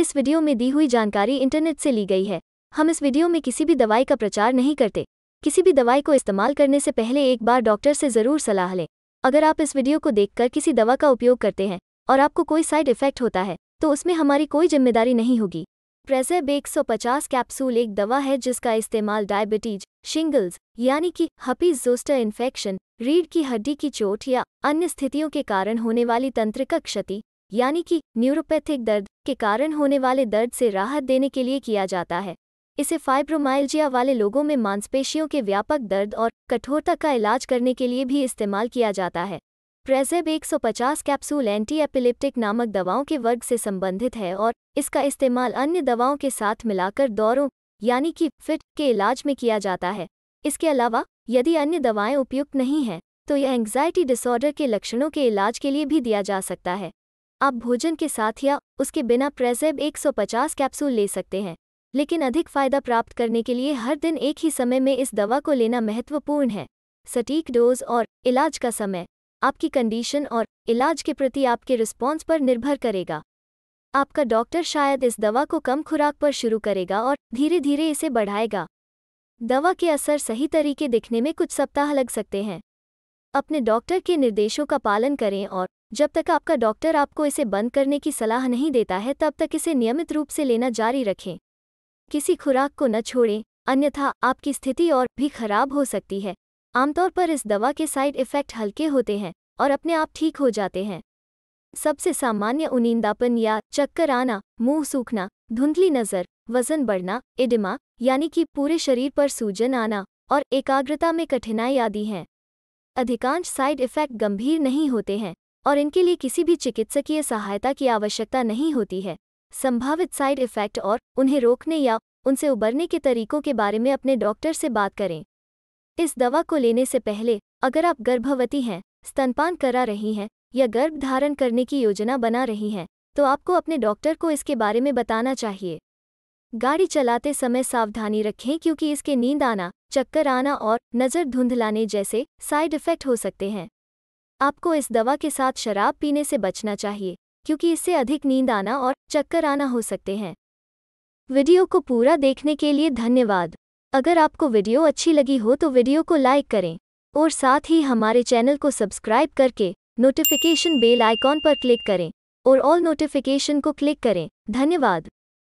इस वीडियो में दी हुई जानकारी इंटरनेट से ली गई है हम इस वीडियो में किसी भी दवाई का प्रचार नहीं करते किसी भी दवाई को इस्तेमाल करने से पहले एक बार डॉक्टर से ज़रूर सलाह लें अगर आप इस वीडियो को देखकर किसी दवा का उपयोग करते हैं और आपको कोई साइड इफेक्ट होता है तो उसमें हमारी कोई जिम्मेदारी नहीं होगी प्रेजेब एक कैप्सूल एक दवा है जिसका इस्तेमाल डायबिटीज शिंगल्स यानी कि हपीज जोस्टर इन्फेक्शन रीढ़ की हड्डी की चोट या अन्य स्थितियों के कारण होने वाली तंत्रिका क्षति यानी कि न्यूरोपैथिक दर्द के कारण होने वाले दर्द से राहत देने के लिए किया जाता है इसे फाइब्रोमाइल्जिया वाले लोगों में मांसपेशियों के व्यापक दर्द और कठोरता का इलाज करने के लिए भी इस्तेमाल किया जाता है प्रेजेब 150 कैप्सूल एंटी एपिलिप्टिक नामक दवाओं के वर्ग से संबंधित है और इसका इस्तेमाल अन्य दवाओं के साथ मिलाकर दौरों यानी कि फिट के इलाज में किया जाता है इसके अलावा यदि अन्य दवाएं उपयुक्त नहीं हैं तो यह एंग्जाइटी डिसऑर्डर के लक्षणों के इलाज के लिए भी दिया जा सकता है आप भोजन के साथ या उसके बिना प्रेजेब 150 कैप्सूल ले सकते हैं लेकिन अधिक फायदा प्राप्त करने के लिए हर दिन एक ही समय में इस दवा को लेना महत्वपूर्ण है सटीक डोज और इलाज का समय आपकी कंडीशन और इलाज के प्रति आपके रिस्पॉन्स पर निर्भर करेगा आपका डॉक्टर शायद इस दवा को कम खुराक पर शुरू करेगा और धीरे धीरे इसे बढ़ाएगा दवा के असर सही तरीके दिखने में कुछ सप्ताह लग सकते हैं अपने डॉक्टर के निर्देशों का पालन करें और जब तक आपका डॉक्टर आपको इसे बंद करने की सलाह नहीं देता है तब तक इसे नियमित रूप से लेना जारी रखें किसी खुराक को न छोड़ें अन्यथा आपकी स्थिति और भी खराब हो सकती है आमतौर पर इस दवा के साइड इफ़ेक्ट हल्के होते हैं और अपने आप ठीक हो जाते हैं सबसे सामान्य उनींदापन या चक्कर आना मुंह सूखना धुंधली नज़र वजन बढ़ना इडिमा यानी कि पूरे शरीर पर सूजन आना और एकाग्रता में कठिनाई आदि हैं अधिकांश साइड इफ़ेक्ट गंभीर नहीं होते हैं और इनके लिए किसी भी चिकित्सकीय सहायता की आवश्यकता नहीं होती है संभावित साइड इफ़ेक्ट और उन्हें रोकने या उनसे उबरने के तरीकों के बारे में अपने डॉक्टर से बात करें इस दवा को लेने से पहले अगर आप गर्भवती हैं स्तनपान करा रही हैं या गर्भ धारण करने की योजना बना रही हैं तो आपको अपने डॉक्टर को इसके बारे में बताना चाहिए गाड़ी चलाते समय सावधानी रखें क्योंकि इसके नींद आना चक्कर आना और नज़र धुंधलाने जैसे साइड इफ़ेक्ट हो सकते हैं आपको इस दवा के साथ शराब पीने से बचना चाहिए क्योंकि इससे अधिक नींद आना और चक्कर आना हो सकते हैं वीडियो को पूरा देखने के लिए धन्यवाद अगर आपको वीडियो अच्छी लगी हो तो वीडियो को लाइक करें और साथ ही हमारे चैनल को सब्सक्राइब करके नोटिफिकेशन बेल आइकॉन पर क्लिक करें और ऑल नोटिफिकेशन को क्लिक करें धन्यवाद